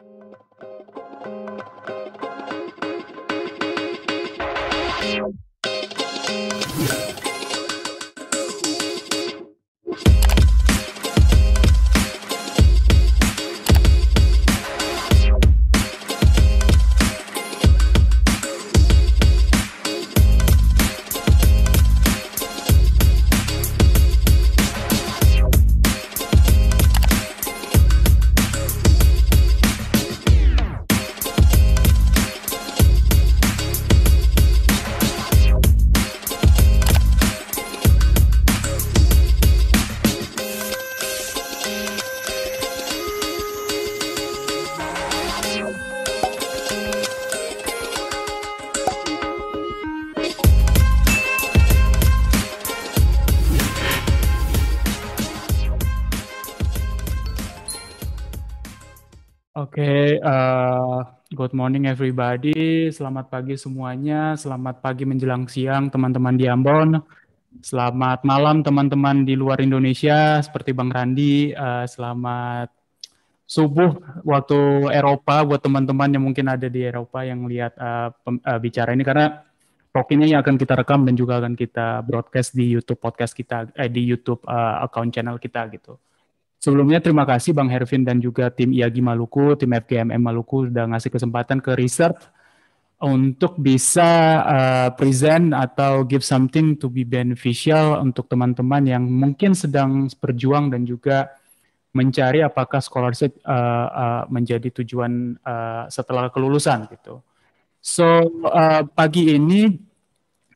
Thank you. uh, good morning everybody. Selamat pagi semuanya. Selamat pagi menjelang siang teman-teman di Ambon. Selamat malam teman-teman di luar Indonesia. Seperti Bang Randi, uh, selamat subuh waktu Eropa buat teman-teman yang mungkin ada di Eropa yang lihat uh, uh, bicara ini karena talk ini yang akan kita rekam dan juga akan kita broadcast di YouTube podcast kita eh, di YouTube uh, account channel kita gitu. Sebelumnya terima kasih Bang Hervin dan juga tim IAGI Maluku, tim FGMM Maluku sudah ngasih kesempatan ke riset untuk bisa uh, present atau give something to be beneficial untuk teman-teman yang mungkin sedang berjuang dan juga mencari apakah scholarship uh, uh, menjadi tujuan uh, setelah kelulusan gitu. So uh, pagi ini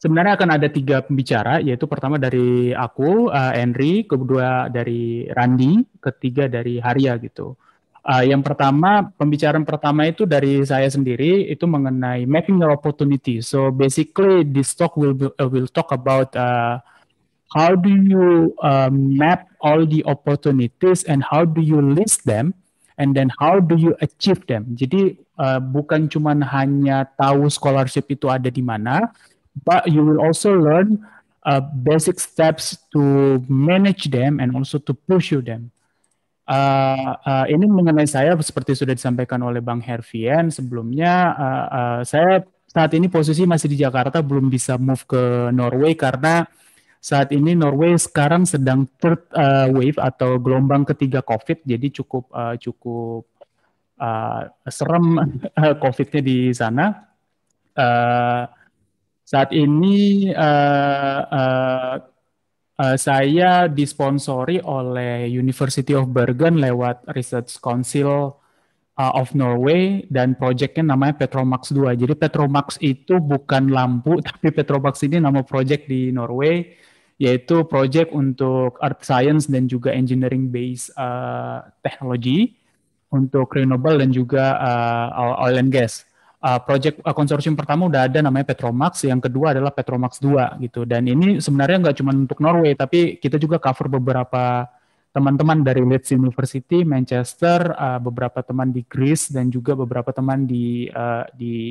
Sebenarnya akan ada tiga pembicara, yaitu pertama dari aku, uh, Henry, kedua dari Randi, ketiga dari Haria gitu. Uh, yang pertama, pembicaraan pertama itu dari saya sendiri itu mengenai mapping your opportunity. So basically, this talk will be, uh, will talk about uh, how do you uh, map all the opportunities and how do you list them and then how do you achieve them. Jadi uh, bukan cuma hanya tahu scholarship itu ada di mana, but you will also learn uh, basic steps to manage them and also to pursue them. Uh, uh, ini mengenai saya seperti sudah disampaikan oleh Bang Hervian sebelumnya uh, uh, saya saat ini posisi masih di Jakarta belum bisa move ke Norway karena saat ini Norway sekarang sedang third uh, wave atau gelombang ketiga COVID jadi cukup uh, cukup uh, serem uh, COVID-nya di sana. Uh, saat ini uh, uh, uh, saya disponsori oleh University of Bergen lewat Research Council uh, of Norway dan proyeknya namanya Petromax 2. Jadi Petromax itu bukan lampu, tapi Petromax ini nama proyek di Norway yaitu proyek untuk art science dan juga engineering based uh, technology untuk renewable dan juga uh, oil and gas uh, project uh, konsorsium pertama udah ada namanya Petromax, yang kedua adalah Petromax 2 gitu. Dan ini sebenarnya nggak cuma untuk Norway, tapi kita juga cover beberapa teman-teman dari Leeds University, Manchester, uh, beberapa teman di Greece dan juga beberapa teman di uh, di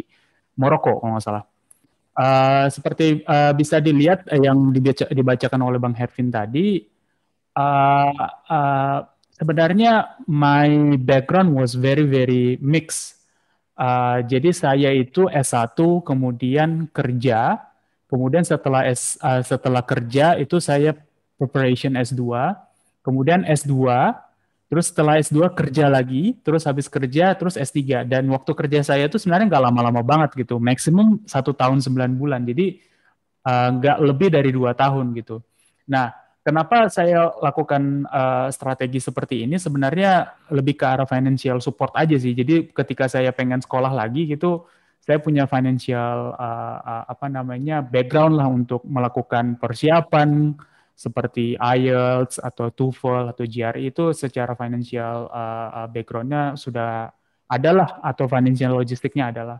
Maroko kalau nggak salah. Uh, seperti uh, bisa dilihat uh, yang dibaca, dibacakan oleh Bang Hervin tadi, uh, uh, sebenarnya my background was very very mixed Uh, jadi saya itu S1 kemudian kerja, kemudian setelah S uh, setelah kerja itu saya preparation S2, kemudian S2, terus setelah S2 kerja lagi, terus habis kerja terus S3 dan waktu kerja saya itu sebenarnya nggak lama-lama banget gitu, maksimum satu tahun 9 bulan. Jadi ah, nggak uh, lebih dari dua tahun gitu. Nah, Kenapa saya lakukan uh, strategi seperti ini? Sebenarnya lebih ke arah financial support aja sih. Jadi ketika saya pengen sekolah lagi gitu, saya punya financial uh, uh, apa namanya background lah untuk melakukan persiapan seperti IELTS atau TOEFL atau GRE itu secara financial uh, backgroundnya sudah adalah atau financial logistiknya adalah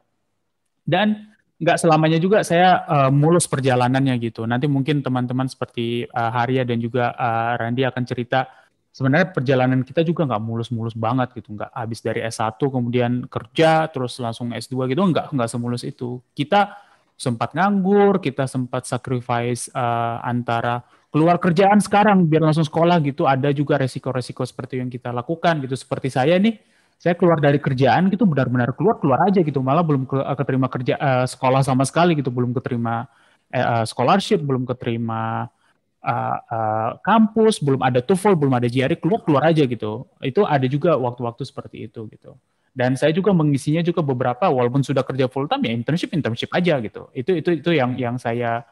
dan nggak selamanya juga saya uh, mulus perjalanannya gitu. Nanti mungkin teman-teman seperti uh, Haria dan juga uh, Randy akan cerita sebenarnya perjalanan kita juga nggak mulus-mulus banget gitu. Nggak habis dari S1 kemudian kerja terus langsung S2 gitu nggak nggak semulus itu. Kita sempat nganggur, kita sempat sacrifice uh, antara keluar kerjaan sekarang biar langsung sekolah gitu. Ada juga resiko-resiko seperti yang kita lakukan gitu. Seperti saya nih saya keluar dari kerjaan gitu benar-benar keluar keluar aja gitu malah belum ke, eh, keterima kerja uh, sekolah sama sekali gitu belum keterima uh, scholarship belum keterima uh, uh, kampus belum ada TOEFL belum ada GRE keluar keluar aja gitu itu ada juga waktu-waktu seperti itu gitu dan saya juga mengisinya juga beberapa walaupun sudah kerja full time ya internship internship aja gitu itu itu itu yang yang saya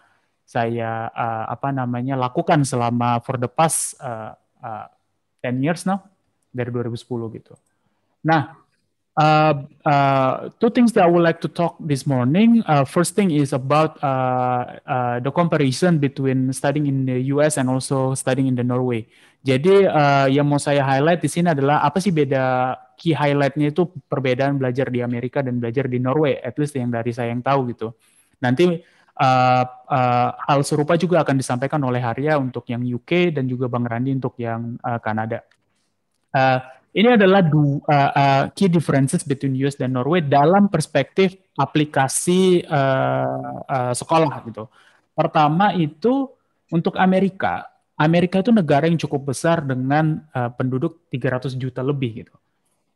saya uh, apa namanya lakukan selama for the past uh, uh, 10 years now dari 2010 gitu Nah, uh, uh, two things that I would like to talk this morning. Uh, first thing is about uh, uh, the comparison between studying in the US and also studying in the Norway. Jadi uh, yang mau saya highlight di sini adalah apa sih beda key highlightnya itu perbedaan belajar di Amerika dan belajar di Norway. At least yang dari saya yang tahu gitu. Nanti uh, uh, hal serupa juga akan disampaikan oleh Harya untuk yang UK dan juga Bang Randi untuk yang uh, Kanada. Uh, ini adalah dua uh, uh, key differences between US dan Norway dalam perspektif aplikasi uh, uh, sekolah gitu. Pertama itu untuk Amerika, Amerika itu negara yang cukup besar dengan uh, penduduk 300 juta lebih gitu.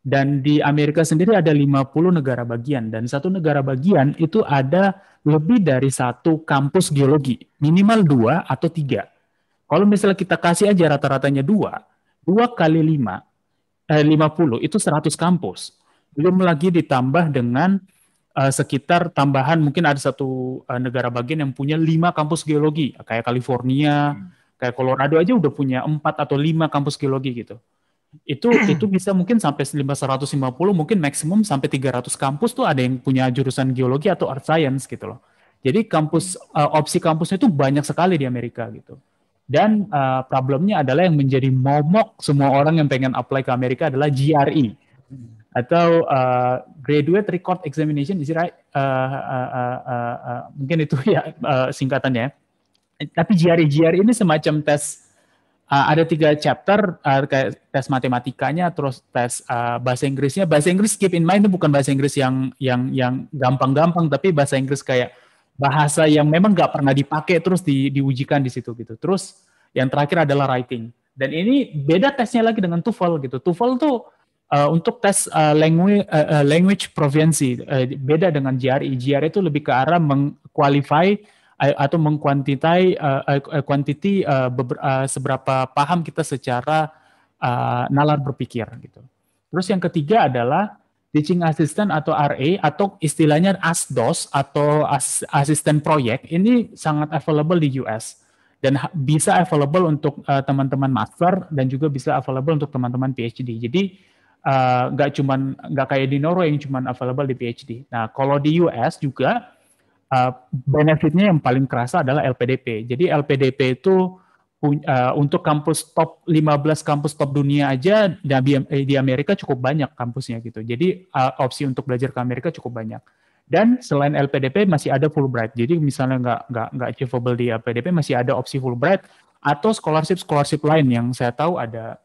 Dan di Amerika sendiri ada 50 negara bagian dan satu negara bagian itu ada lebih dari satu kampus geologi, minimal dua atau tiga. Kalau misalnya kita kasih aja rata-ratanya dua, dua kali lima eh, 50 itu 100 kampus. Belum lagi ditambah dengan uh, sekitar tambahan mungkin ada satu uh, negara bagian yang punya lima kampus geologi kayak California hmm. kayak Colorado aja udah punya empat atau lima kampus geologi gitu itu itu bisa mungkin sampai 550 mungkin maksimum sampai 300 kampus tuh ada yang punya jurusan geologi atau art science gitu loh jadi kampus uh, opsi kampusnya itu banyak sekali di Amerika gitu dan uh, problemnya adalah yang menjadi momok semua orang yang pengen apply ke Amerika adalah GRE atau uh, Graduate Record Examination, is right? Uh, uh, uh, uh, uh, mungkin itu ya uh, singkatannya. Ya. Tapi GRE GRE ini semacam tes uh, ada tiga chapter uh, kayak tes matematikanya terus tes uh, bahasa Inggrisnya bahasa Inggris keep in mind itu bukan bahasa Inggris yang yang yang gampang-gampang tapi bahasa Inggris kayak bahasa yang memang nggak pernah dipakai terus di, diujikan di situ gitu. Terus yang terakhir adalah writing. Dan ini beda tesnya lagi dengan TOEFL gitu. TOEFL tuh uh, untuk tes uh, eh, language uh, eh, language proficiency uh, beda dengan GRE. GRE itu lebih ke arah mengqualify uh, atau mengkuantitai uh, uh, quantity uh, beber, uh, seberapa paham kita secara uh, nalar berpikir gitu. Terus yang ketiga adalah teaching assistant atau RA atau istilahnya ASDOS atau asisten proyek ini sangat available di US dan bisa available untuk teman eh, teman-teman master dan juga bisa available untuk teman-teman PhD. Jadi eh, nggak uh, cuman nggak kayak di Noro yang cuman available di PhD. Nah kalau di US juga uh, benefitnya yang paling kerasa adalah LPDP. Jadi LPDP itu uh, untuk kampus top 15 kampus top dunia aja eh, di, Amerika cukup banyak kampusnya gitu. Jadi uh, opsi untuk belajar ke Amerika cukup banyak. Dan selain LPDP masih ada Fulbright. Jadi misalnya nggak nggak nggak achievable di LPDP masih ada opsi Fulbright atau scholarship scholarship lain yang saya tahu ada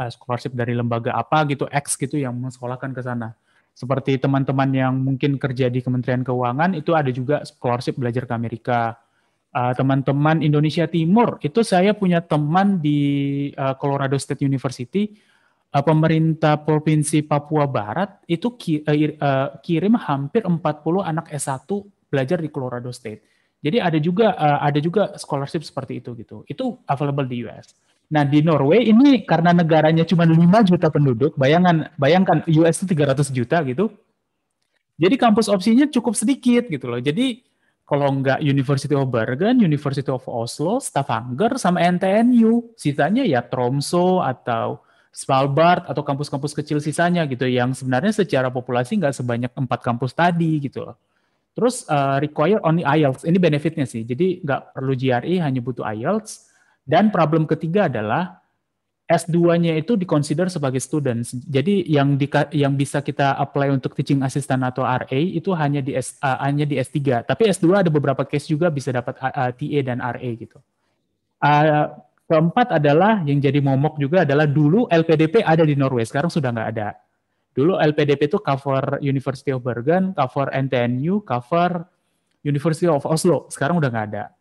uh, scholarship dari lembaga apa gitu X gitu yang mensekolahkan ke sana. Seperti teman-teman yang mungkin kerja di Kementerian Keuangan itu ada juga scholarship belajar ke Amerika Eh, teman-teman uh, Indonesia Timur. Itu saya punya teman di uh, Colorado State University, uh, pemerintah provinsi Papua Barat itu ki uh, kirim hampir 40 anak S1 belajar di Colorado State. Jadi ada juga uh, ada juga scholarship seperti itu gitu. Itu available di US. Nah, di Norway ini karena negaranya cuma 5 juta penduduk, bayangan bayangkan US itu 300 juta gitu. Jadi kampus opsinya cukup sedikit gitu loh. Jadi kalau nggak University of Bergen, University of Oslo, Stavanger, sama NTNU. Sisanya ya Tromso atau Svalbard atau kampus-kampus kecil sisanya gitu yang sebenarnya secara populasi nggak sebanyak empat kampus tadi gitu loh. Terus uh, require only IELTS, ini benefitnya sih. Jadi nggak perlu GRE, hanya butuh IELTS. Dan problem ketiga adalah S2-nya itu dikonsider sebagai students. Jadi yang di, yang bisa kita apply untuk teaching assistant atau RA itu hanya di S, uh, hanya di S3. Tapi S2 ada beberapa case juga bisa dapat uh, eh, eh, TA dan RA gitu. Uh, keempat adalah yang jadi momok juga adalah dulu LPDP ada di Norway, sekarang sudah nggak ada. Dulu LPDP itu cover University of Bergen, cover NTNU, cover University of Oslo. Sekarang udah nggak ada.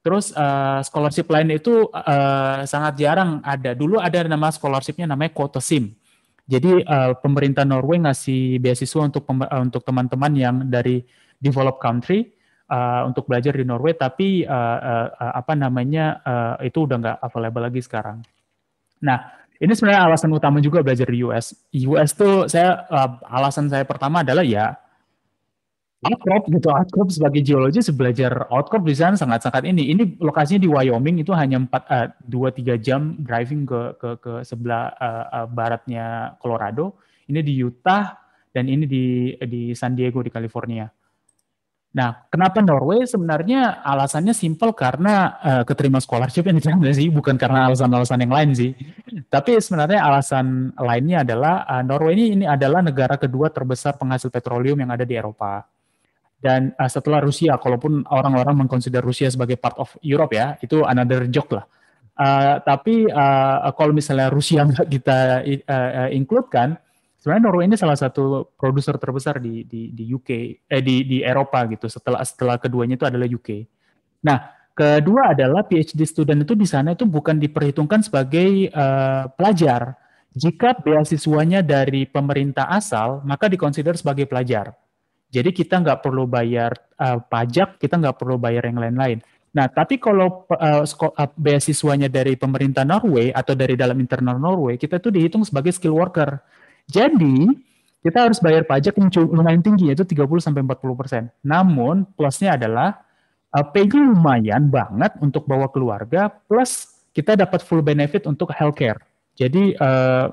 Terus uh, scholarship lain itu uh, sangat jarang ada. Dulu ada nama scholarshipnya namanya sim. Jadi uh, pemerintah Norway ngasih beasiswa untuk uh, untuk teman-teman yang dari developed country uh, untuk belajar di Norway, tapi uh, uh, apa namanya uh, itu udah nggak available lagi sekarang. Nah, ini sebenarnya alasan utama juga belajar di US. US tuh saya uh, alasan saya pertama adalah ya Outcrop gitu, outcrop sebagai geologis belajar outcrop di sana sangat-sangat ini. Ini lokasinya di Wyoming itu hanya empat eh, dua tiga jam driving ke ke ke sebelah uh, uh, baratnya Colorado. Ini di Utah dan ini di di San Diego di California. Nah, kenapa Norway? Sebenarnya alasannya simple karena uh, keterima scholarship yang sih, bukan karena alasan-alasan yang lain sih. Tapi sebenarnya alasan lainnya adalah uh, Norway ini ini adalah negara kedua terbesar penghasil petroleum yang ada di Eropa dan uh, setelah Rusia, kalaupun orang-orang mengkonsider Rusia sebagai part of Europe ya, itu another joke lah. Uh, tapi uh, kalau misalnya Rusia nggak kita uh, include kan, sebenarnya Norway ini salah satu produser terbesar di, di, di UK, eh di, di Eropa gitu. Setelah setelah keduanya itu adalah UK. Nah, kedua adalah PhD student itu di sana itu bukan diperhitungkan sebagai uh, pelajar. Jika beasiswanya dari pemerintah asal, maka dikonsider sebagai pelajar. Jadi kita nggak perlu bayar uh, pajak, kita nggak perlu bayar yang lain-lain. Nah, tapi kalau uh, beasiswanya dari pemerintah Norway atau dari dalam internal Norway, kita tuh dihitung sebagai skill worker. Jadi, kita harus bayar pajak yang lumayan tinggi, yaitu 30-40%. Namun, plusnya adalah uh, pay lumayan banget untuk bawa keluarga, plus kita dapat full benefit untuk healthcare. Jadi, uh,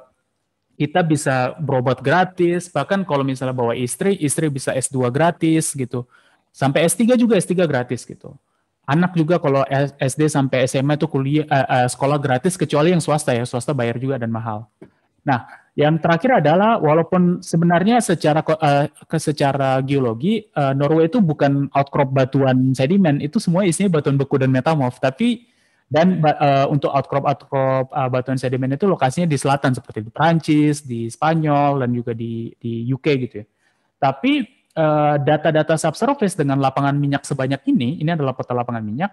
kita bisa berobat gratis, bahkan kalau misalnya bawa istri, istri bisa S2 gratis gitu. Sampai S3 juga S3 gratis gitu. Anak juga kalau SD sampai SMA itu kuliah uh, uh, sekolah gratis kecuali yang swasta ya, swasta bayar juga dan mahal. Nah, yang terakhir adalah walaupun sebenarnya secara uh, secara geologi uh, Norway itu bukan outcrop batuan sedimen, itu semua isinya batuan beku dan metamorf, tapi dan uh, untuk outcrop outcrop uh, batuan sedimen itu lokasinya di selatan seperti di Prancis, di Spanyol dan juga di di UK gitu ya. Tapi data eh, data-data subsurface dengan lapangan minyak sebanyak ini, ini adalah peta lapangan minyak,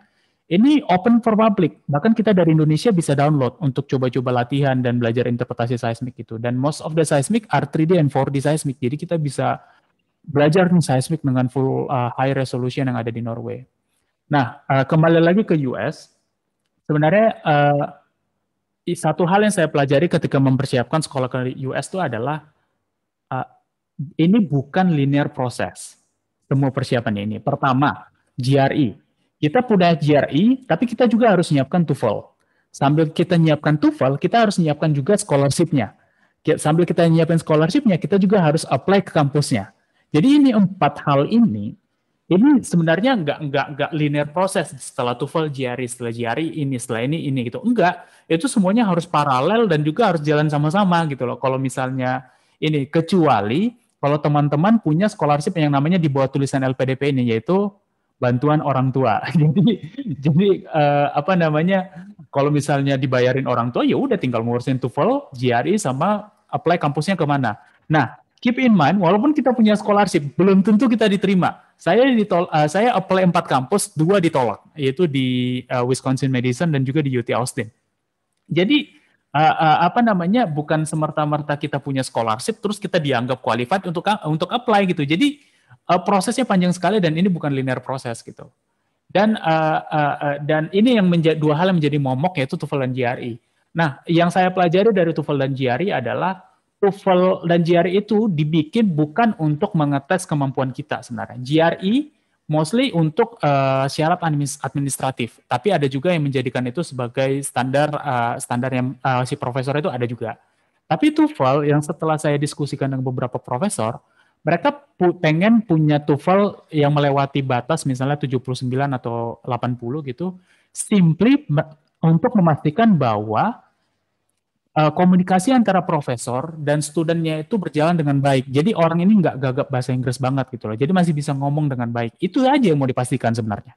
ini open for public. Bahkan kita dari Indonesia bisa download untuk coba-coba latihan dan belajar interpretasi seismik itu. Dan most of the seismic are 3D and 4D seismik. Jadi kita bisa belajar nih seismik dengan full uh, high resolution yang ada di Norway. Nah, uh, kembali lagi ke US Sebenarnya uh, satu hal yang saya pelajari ketika mempersiapkan sekolah ke US itu adalah uh, ini bukan linear proses semua persiapan ini. Pertama, GRE. Kita punya GRE, tapi kita juga harus menyiapkan TOEFL. Sambil kita menyiapkan TOEFL, kita harus menyiapkan juga scholarship-nya. Sambil kita menyiapkan scholarship-nya, kita juga harus apply ke kampusnya. Jadi ini empat hal ini ini sebenarnya nggak nggak nggak linear proses setelah tuval jari setelah jari ini setelah ini ini gitu enggak itu semuanya harus paralel dan juga harus jalan sama-sama gitu loh kalau misalnya ini kecuali kalau teman-teman punya scholarship yang namanya di bawah tulisan LPDP ini yaitu bantuan orang tua. jadi jadi uh, apa namanya? Kalau misalnya dibayarin orang tua ya udah tinggal ngurusin tuval, GRE sama apply kampusnya kemana. Nah, keep in mind, walaupun kita punya scholarship, belum tentu kita diterima. Saya ditol, uh, saya apply empat kampus, dua ditolak, yaitu di uh, Wisconsin Madison dan juga di UT Austin. Jadi uh, uh, apa namanya, bukan semerta-merta kita punya scholarship, terus kita dianggap qualified untuk untuk apply gitu. Jadi uh, prosesnya panjang sekali dan ini bukan linear proses gitu. Dan uh, uh, uh, dan ini yang menjadi dua hal yang menjadi momok yaitu TOEFL dan GRE. Nah, yang saya pelajari dari TOEFL dan GRE adalah TOEFL dan GRE itu dibikin bukan untuk mengetes kemampuan kita sebenarnya. GRE mostly untuk uh, syarat administratif, tapi ada juga yang menjadikan itu sebagai standar uh, standar yang uh, si profesor itu ada juga. Tapi TOEFL yang setelah saya diskusikan dengan beberapa profesor, mereka pu pengen punya TOEFL yang melewati batas misalnya 79 atau 80 gitu, simply untuk memastikan bahwa Eh, komunikasi antara profesor dan studentnya itu berjalan dengan baik. Jadi orang ini nggak gagap bahasa Inggris banget gitu loh. Jadi masih bisa ngomong dengan baik. Itu aja yang mau dipastikan sebenarnya.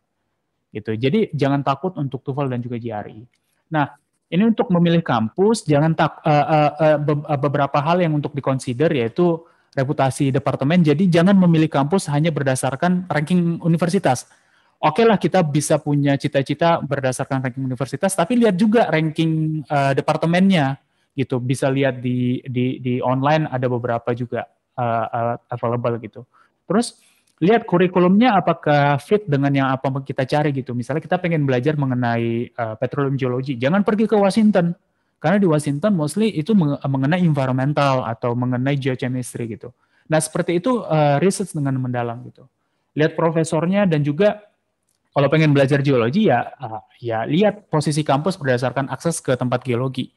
Gitu. Jadi jangan takut untuk TOEFL dan juga GRE. Nah, ini untuk memilih kampus, jangan tak uh, uh, uh, beberapa hal yang untuk dikonsider yaitu reputasi departemen. Jadi jangan memilih kampus hanya berdasarkan ranking universitas. Oke okay lah kita bisa punya cita-cita berdasarkan ranking universitas, tapi lihat juga ranking uh, departemennya gitu bisa lihat di di di online ada beberapa juga uh, uh available gitu terus lihat kurikulumnya apakah fit dengan yang apa kita cari gitu misalnya kita pengen belajar mengenai uh, petroleum geologi jangan pergi ke Washington karena di Washington mostly itu mengenai environmental atau mengenai geochemistry gitu nah seperti itu uh, research dengan mendalam gitu lihat profesornya dan juga kalau pengen belajar geologi ya uh, ya lihat posisi kampus berdasarkan akses ke tempat geologi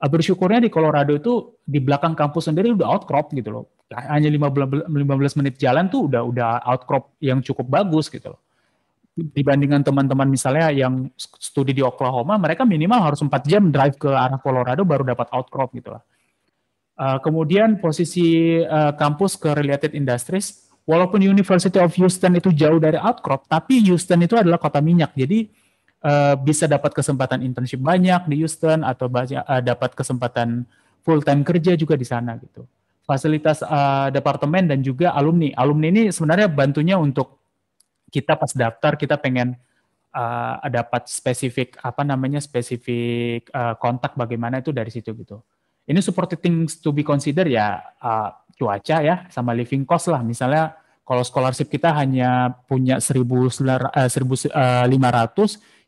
Ah, bersyukurnya di Colorado itu di belakang kampus sendiri udah outcrop gitu loh. Hanya 15, 15 menit jalan tuh udah udah outcrop yang cukup bagus gitu loh. Dibandingkan teman-teman misalnya yang studi di Oklahoma, mereka minimal harus 4 jam drive ke arah Colorado baru dapat outcrop gitu lah. kemudian posisi ah, kampus ke related industries, walaupun University of Houston itu jauh dari outcrop, tapi Houston itu adalah kota minyak. Jadi Eh, bisa dapat kesempatan internship banyak di Houston atau eh, dapat kesempatan full time kerja juga di sana gitu. Fasilitas uh, departemen dan juga alumni. Alumni ini sebenarnya bantunya untuk kita pas daftar kita pengen uh, dapat spesifik apa namanya spesifik uh, kontak bagaimana itu dari situ gitu. Ini supported things to be consider ya uh, cuaca ya sama living cost lah misalnya kalau scholarship kita hanya punya 1.500 uh,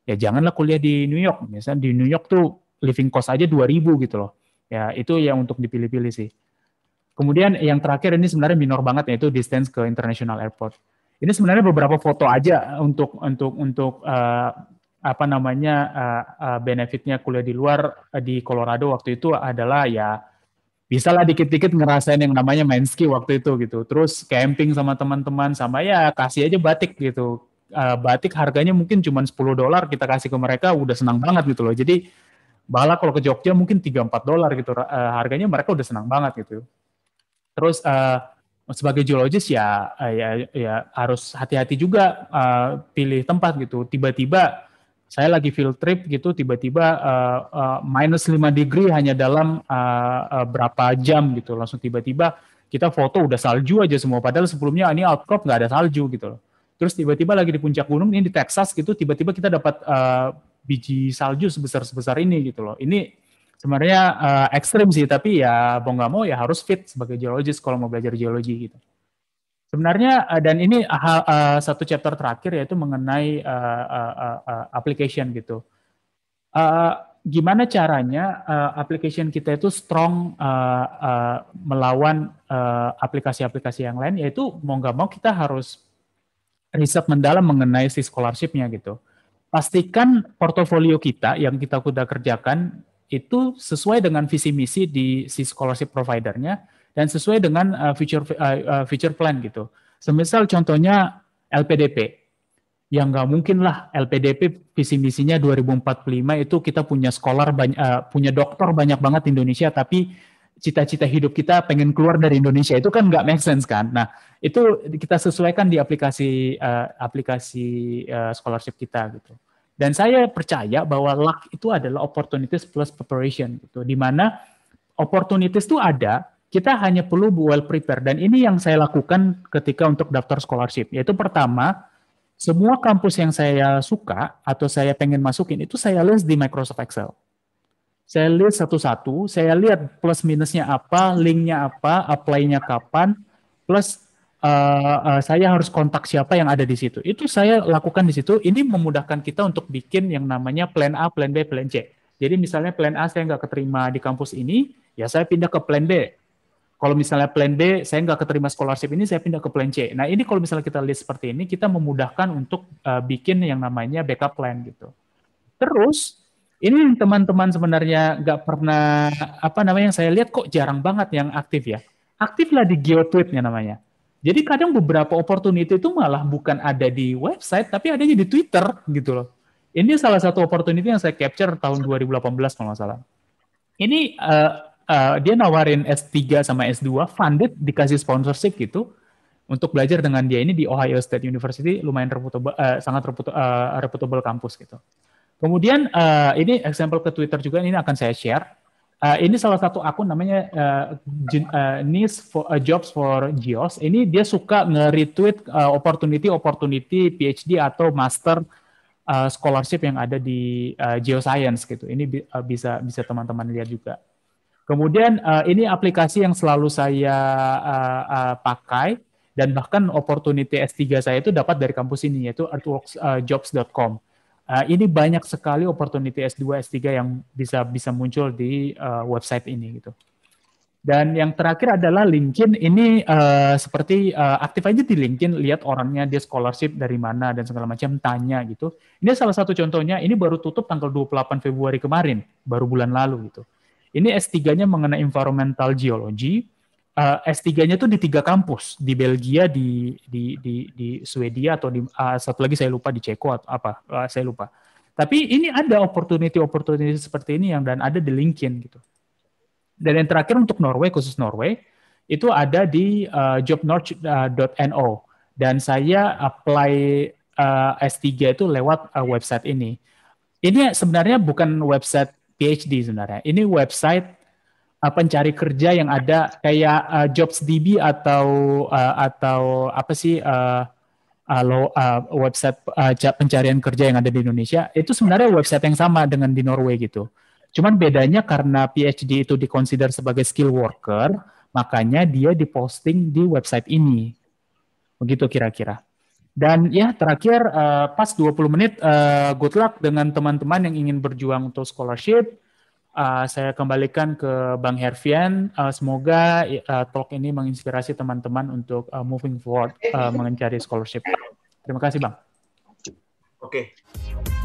ya janganlah kuliah di New York. Misalnya di New York tuh living cost aja 2000 gitu loh. Ya, itu yang untuk dipilih-pilih sih. Kemudian yang terakhir ini sebenarnya minor banget yaitu distance ke international airport. Ini sebenarnya beberapa foto aja untuk untuk untuk uh, apa namanya uh, uh, benefitnya kuliah di luar uh, di Colorado waktu itu adalah ya bisa lah dikit-dikit ngerasain yang namanya main ski waktu itu gitu. Terus camping sama teman-teman sama ya kasih aja batik gitu uh, batik harganya mungkin cuma 10 dolar kita kasih ke mereka udah senang banget gitu loh. Jadi bala kalau ke Jogja mungkin 3 4 dolar gitu uh, harganya mereka udah senang banget gitu. Terus uh, sebagai geologis ya uh, ya ya harus hati-hati juga uh, pilih tempat gitu. Tiba-tiba saya lagi field trip gitu tiba-tiba uh, uh, minus 5 degree hanya dalam uh, uh, berapa jam gitu langsung tiba-tiba kita foto udah salju aja semua padahal sebelumnya ini outcrop nggak ada salju gitu loh Terus tiba-tiba lagi di puncak gunung ini di Texas gitu, tiba-tiba kita dapat uh, biji salju sebesar-sebesar ini gitu loh. Ini sebenarnya uh, ekstrim sih, tapi ya mau nggak mau ya harus fit sebagai geologis kalau mau belajar geologi gitu. Sebenarnya uh, dan ini uh, uh, satu chapter terakhir yaitu mengenai uh, uh, uh, application gitu. Uh, gimana caranya uh, application kita itu strong uh, uh, melawan aplikasi-aplikasi uh, yang lain? Yaitu mau nggak mau kita harus riset mendalam mengenai si scholarshipnya gitu. Pastikan portofolio kita yang kita sudah kerjakan itu sesuai dengan visi misi di si scholarship providernya dan sesuai dengan uh, future uh, uh future plan gitu. Semisal contohnya LPDP, yang nggak mungkin lah LPDP visi misinya 2045 itu kita punya scholar banyak, uh, punya dokter banyak banget di Indonesia tapi cita-cita hidup kita pengen keluar dari Indonesia itu kan nggak make sense kan. Nah itu kita sesuaikan di aplikasi uh, aplikasi uh, scholarship kita gitu. Dan saya percaya bahwa luck itu adalah opportunities plus preparation gitu. Di mana opportunities itu ada, kita hanya perlu well prepare dan ini yang saya lakukan ketika untuk daftar scholarship. Yaitu pertama, semua kampus yang saya suka atau saya pengen masukin itu saya list di Microsoft Excel. Saya lihat satu-satu, saya lihat plus minusnya apa, linknya apa, apply-nya kapan, plus uh, uh, saya harus kontak siapa yang ada di situ. Itu saya lakukan di situ. Ini memudahkan kita untuk bikin yang namanya plan A, plan B, plan C. Jadi misalnya plan A saya nggak keterima di kampus ini, ya saya pindah ke plan B. Kalau misalnya plan B saya nggak keterima scholarship ini, saya pindah ke plan C. Nah ini kalau misalnya kita lihat seperti ini, kita memudahkan untuk uh, bikin yang namanya backup plan gitu. Terus ini teman-teman sebenarnya nggak pernah apa namanya yang saya lihat kok jarang banget yang aktif ya. Aktiflah di geotweetnya namanya. Jadi kadang beberapa opportunity itu malah bukan ada di website tapi adanya di Twitter gitu loh. Ini salah satu opportunity yang saya capture tahun 2018 kalau nggak salah. Ini uh, uh, dia nawarin S3 sama S2 funded dikasih sponsorship gitu untuk belajar dengan dia ini di Ohio State University lumayan eh, reputable uh, sangat reputable, uh, kampus gitu. Kemudian uh, ini example ke Twitter juga ini akan saya share. Uh, ini salah satu akun namanya uh, uh, Nis for, uh, Jobs for Geos. Ini dia suka nge-retweet uh, opportunity opportunity PhD atau master uh, scholarship yang ada di uh, geoscience gitu. Ini bi uh, bisa bisa teman-teman lihat juga. Kemudian uh, ini aplikasi yang selalu saya uh, uh, pakai dan bahkan opportunity S3 saya itu dapat dari kampus ini yaitu ArtworksJobs.com. Uh, Uh, ini banyak sekali opportunity S2, S3 yang bisa bisa muncul di uh, website ini gitu. Dan yang terakhir adalah LinkedIn ini uh, seperti uh, aktif aja di LinkedIn, lihat orangnya dia scholarship dari mana dan segala macam tanya gitu. Ini salah satu contohnya, ini baru tutup tanggal 28 Februari kemarin, baru bulan lalu gitu. Ini S3-nya mengenai environmental geology, uh, eh, S3-nya tuh di tiga kampus di Belgia, di di di di Swedia atau di uh, satu lagi saya lupa di Ceko atau apa, uh, saya lupa. Tapi ini ada opportunity opportunity seperti ini yang dan ada di LinkedIn gitu. Dan yang terakhir untuk Norway khusus Norway itu ada di uh, eh, jobnorth.no eh, dan saya apply uh, S3 itu lewat uh, website ini. Ini sebenarnya bukan website PhD sebenarnya. Ini website uh, pencari kerja yang ada kayak uh, eh, DB atau uh, atau apa sih uh, uh, uh, website uh, pencarian kerja yang ada di Indonesia itu sebenarnya website yang sama dengan di Norway gitu. Cuman bedanya karena PhD itu dikonsider sebagai skill worker, makanya dia diposting di website ini. Begitu kira-kira. Dan ya terakhir uh, pas 20 menit uh, good luck dengan teman-teman yang ingin berjuang untuk scholarship uh, saya kembalikan ke Bang Hervian. Uh, semoga uh, talk ini menginspirasi teman-teman untuk uh, moving forward uh, mencari scholarship. Terima kasih, Bang. Oke. Okay.